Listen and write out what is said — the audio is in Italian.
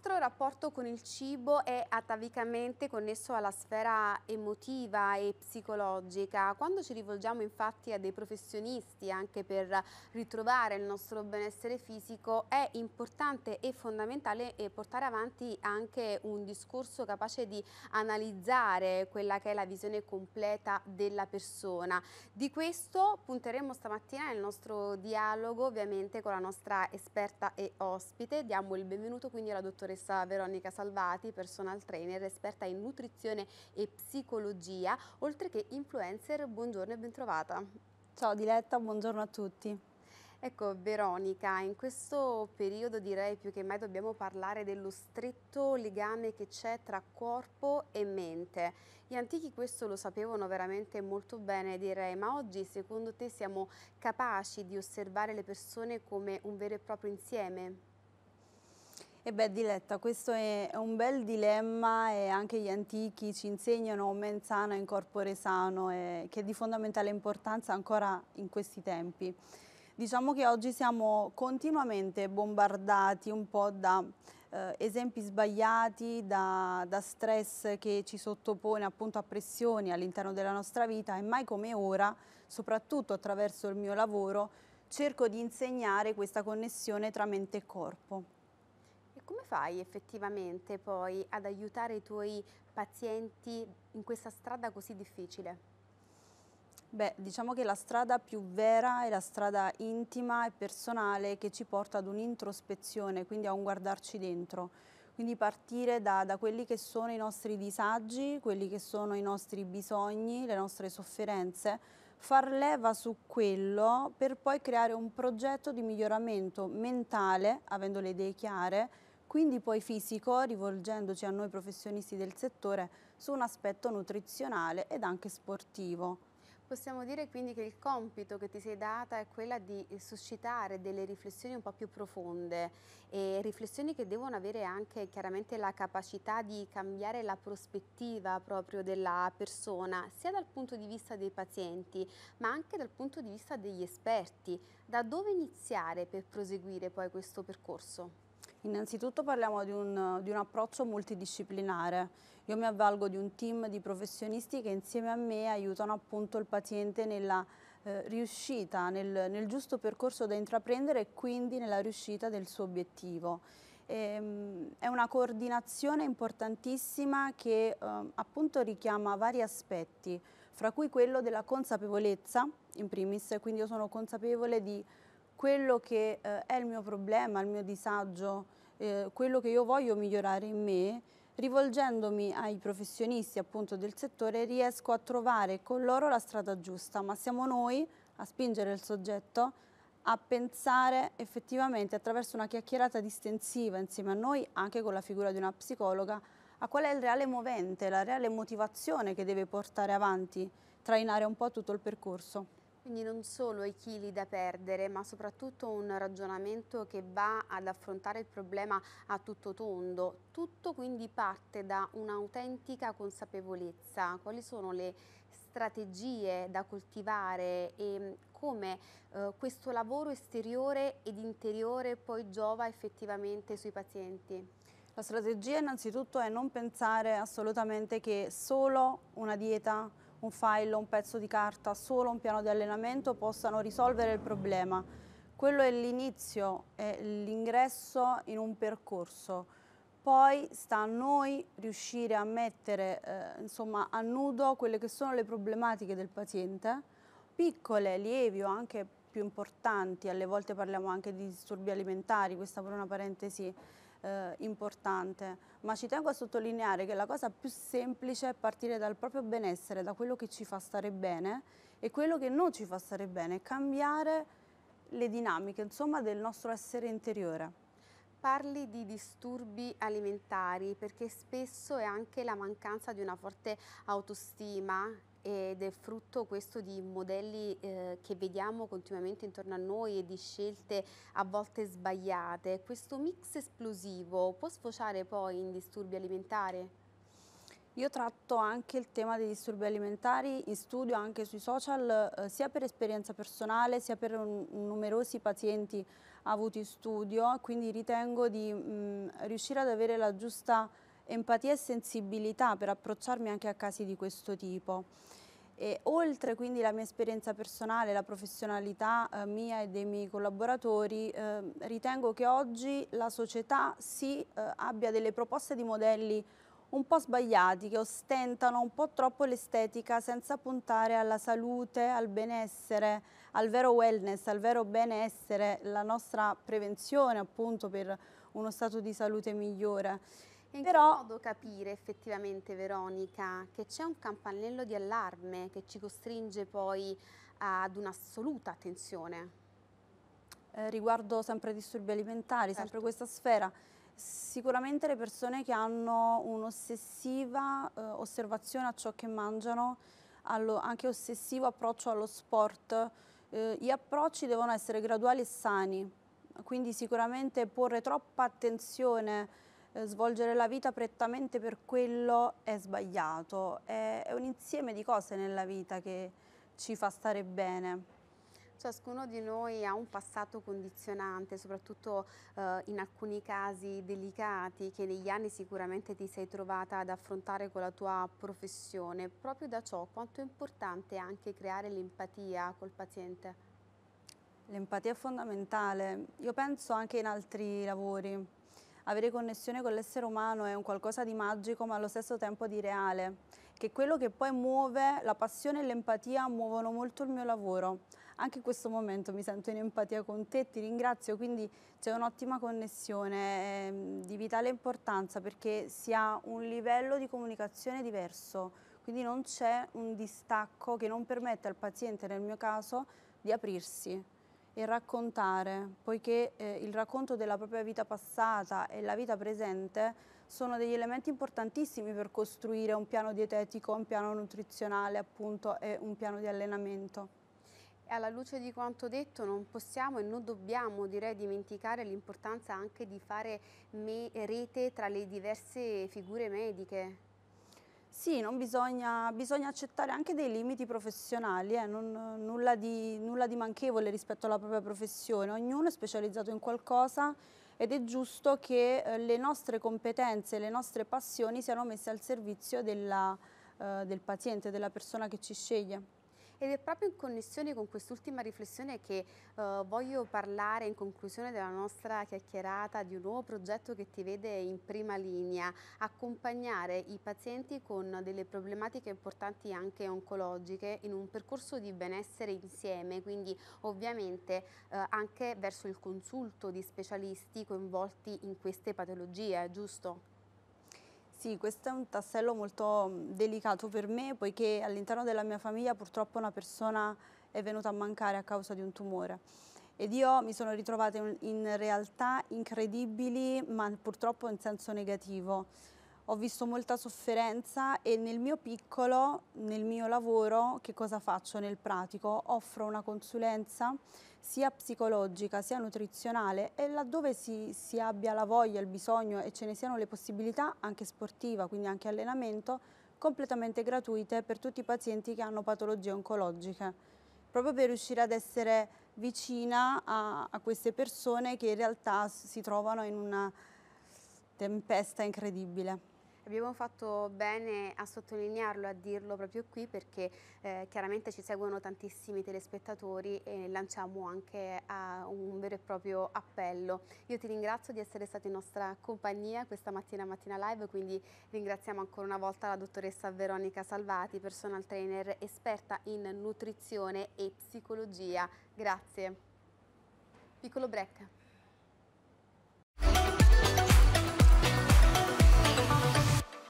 nostro rapporto con il cibo è atavicamente connesso alla sfera emotiva e psicologica. Quando ci rivolgiamo infatti a dei professionisti anche per ritrovare il nostro benessere fisico è importante e fondamentale eh, portare avanti anche un discorso capace di analizzare quella che è la visione completa della persona. Di questo punteremo stamattina nel nostro dialogo ovviamente con la nostra esperta e ospite. Diamo il benvenuto quindi alla dottoressa dottoressa Veronica Salvati, personal trainer, esperta in nutrizione e psicologia, oltre che influencer. Buongiorno e bentrovata. Ciao Diletta, buongiorno a tutti. Ecco Veronica, in questo periodo direi più che mai dobbiamo parlare dello stretto legame che c'è tra corpo e mente. Gli antichi questo lo sapevano veramente molto bene direi, ma oggi secondo te siamo capaci di osservare le persone come un vero e proprio insieme? E beh Diletta, questo è un bel dilemma e anche gli antichi ci insegnano mens sana in corpore sano e che è di fondamentale importanza ancora in questi tempi. Diciamo che oggi siamo continuamente bombardati un po' da eh, esempi sbagliati, da, da, stress che ci sottopone appunto a pressioni all'interno della nostra vita e mai come ora, soprattutto attraverso il mio lavoro, cerco di insegnare questa connessione tra mente e corpo. Come fai effettivamente poi ad aiutare i tuoi pazienti in questa strada così difficile? Beh, diciamo che la strada più vera è la strada intima e personale che ci porta ad un'introspezione, quindi a un guardarci dentro. Quindi partire da, da, quelli che sono i nostri disagi, quelli che sono i nostri bisogni, le nostre sofferenze, far leva su quello per poi creare un progetto di miglioramento mentale, avendo le idee chiare, quindi poi fisico rivolgendoci a noi professionisti del settore su un aspetto nutrizionale ed anche sportivo. Possiamo dire quindi che il compito che ti sei data è quella di suscitare delle riflessioni un po' più profonde e riflessioni che devono avere anche chiaramente la capacità di cambiare la prospettiva proprio della persona, sia dal punto di vista dei pazienti, ma anche dal punto di vista degli esperti. Da dove iniziare per proseguire poi questo percorso? Innanzitutto parliamo di un, di un, approccio multidisciplinare. Io mi avvalgo di un team di professionisti che insieme a me aiutano appunto il paziente nella eh, riuscita, nel, nel, giusto percorso da intraprendere e quindi nella riuscita del suo obiettivo. Ehm, è una coordinazione importantissima che eh, appunto richiama vari aspetti, fra cui quello della consapevolezza in primis, quindi io sono consapevole di quello che eh, è il mio problema, il mio disagio, eh, quello che io voglio migliorare in me, rivolgendomi ai professionisti appunto del settore riesco a trovare con loro la strada giusta, ma siamo noi a spingere il soggetto a pensare effettivamente attraverso una chiacchierata distensiva insieme a noi, anche con la figura di una psicologa, a qual è il reale movente, la reale motivazione che deve portare avanti, trainare un po' tutto il percorso. Quindi non solo i chili da perdere, ma soprattutto un ragionamento che va ad affrontare il problema a tutto tondo. Tutto quindi parte da un'autentica consapevolezza. Quali sono le strategie da coltivare e mm, come eh, questo lavoro esteriore ed interiore poi giova effettivamente sui pazienti? La strategia innanzitutto è non pensare assolutamente che solo una dieta un file o un pezzo di carta, solo un piano di allenamento possano risolvere il problema. Quello è l'inizio, è l'ingresso in un percorso. Poi sta a noi riuscire a mettere eh, insomma, a nudo quelle che sono le problematiche del paziente, piccole, lievi o anche più importanti, alle volte parliamo anche di disturbi alimentari, questa pure una parentesi eh, importante, ma ci tengo a sottolineare che la cosa più semplice è partire dal proprio benessere, da quello che ci fa stare bene e quello che non ci fa stare bene, cambiare le dinamiche insomma, del nostro essere interiore. Parli di disturbi alimentari perché spesso è anche la mancanza di una forte autostima ed è frutto questo di modelli eh, che vediamo continuamente intorno a noi e di scelte a volte sbagliate. Questo mix esplosivo può sfociare poi in disturbi alimentari? Io tratto anche il tema dei disturbi alimentari in studio, anche sui social, eh, sia per esperienza personale sia per un, numerosi pazienti avuti in studio, quindi ritengo di mh, mm, riuscire ad avere la giusta empatia e sensibilità per approcciarmi anche a casi di questo tipo. E oltre quindi la mia esperienza personale, la professionalità eh, mia e dei miei collaboratori, eh, ritengo che oggi la società si eh, abbia delle proposte di modelli un po' sbagliati, che ostentano un po' troppo l'estetica senza puntare alla salute, al benessere, al vero wellness, al vero benessere, la nostra prevenzione appunto per uno stato di salute migliore in Però, che modo capire effettivamente, Veronica, che c'è un campanello di allarme che ci costringe poi ad un'assoluta attenzione? Eh, riguardo sempre ai disturbi alimentari, certo. sempre questa sfera, sicuramente le persone che hanno un'ossessiva eh, osservazione a ciò che mangiano, allo, anche ossessivo approccio allo sport, eh, gli approcci devono essere graduali e sani, quindi sicuramente porre troppa attenzione eh, svolgere la vita prettamente per quello è sbagliato, è, è un insieme di cose nella vita che ci fa stare bene. Ciascuno di noi ha un passato condizionante, soprattutto eh, in alcuni casi delicati che negli anni sicuramente ti sei trovata ad affrontare con la tua professione. Proprio da ciò quanto è importante anche creare l'empatia col paziente? L'empatia è fondamentale, io penso anche in altri lavori avere connessione con l'essere umano è un qualcosa di magico ma allo stesso tempo di reale, che quello che poi muove, la passione e l'empatia muovono molto il mio lavoro. Anche in questo momento mi sento in empatia con te, ti ringrazio, quindi c'è un'ottima connessione ehm, di vitale importanza perché si ha un livello di comunicazione diverso, quindi non c'è un distacco che non permette al paziente, nel mio caso, di aprirsi e raccontare, poiché eh, il racconto della propria vita passata e la vita presente sono degli elementi importantissimi per costruire un piano dietetico, un piano nutrizionale appunto e un piano di allenamento. Alla luce di quanto detto non possiamo e non dobbiamo direi dimenticare l'importanza anche di fare rete tra le diverse figure mediche. Sì, bisogna, bisogna, accettare anche dei limiti professionali, eh, non, nulla, di, nulla, di, manchevole rispetto alla propria professione, ognuno è specializzato in qualcosa ed è giusto che eh, le nostre competenze, le nostre passioni siano messe al servizio della, eh, del paziente, della persona che ci sceglie ed è proprio in connessione con quest'ultima riflessione che eh, voglio parlare in conclusione della nostra chiacchierata di un nuovo progetto che ti vede in prima linea, accompagnare i pazienti con delle problematiche importanti anche oncologiche in un percorso di benessere insieme, quindi ovviamente eh, anche verso il consulto di specialisti coinvolti in queste patologie, giusto? Sì, questo è un tassello molto delicato per me poiché all'interno della mia famiglia purtroppo una persona è venuta a mancare a causa di un tumore ed io mi sono ritrovata in realtà incredibili ma purtroppo in senso negativo ho visto molta sofferenza e nel mio piccolo, nel mio lavoro, che cosa faccio nel pratico? Offro una consulenza sia psicologica sia nutrizionale e laddove si, si abbia la voglia, il bisogno e ce ne siano le possibilità anche sportiva, quindi anche allenamento, completamente gratuite per tutti i pazienti che hanno patologie oncologiche proprio per riuscire ad essere vicina a, a, queste persone che in realtà si trovano in una tempesta incredibile. Abbiamo fatto bene a sottolinearlo, a dirlo proprio qui perché eh, chiaramente ci seguono tantissimi telespettatori e lanciamo anche un vero e proprio appello. Io ti ringrazio di essere stato in nostra compagnia questa mattina Mattina Live, quindi ringraziamo ancora una volta la dottoressa Veronica Salvati, personal trainer esperta in nutrizione e psicologia. Grazie. Piccolo break.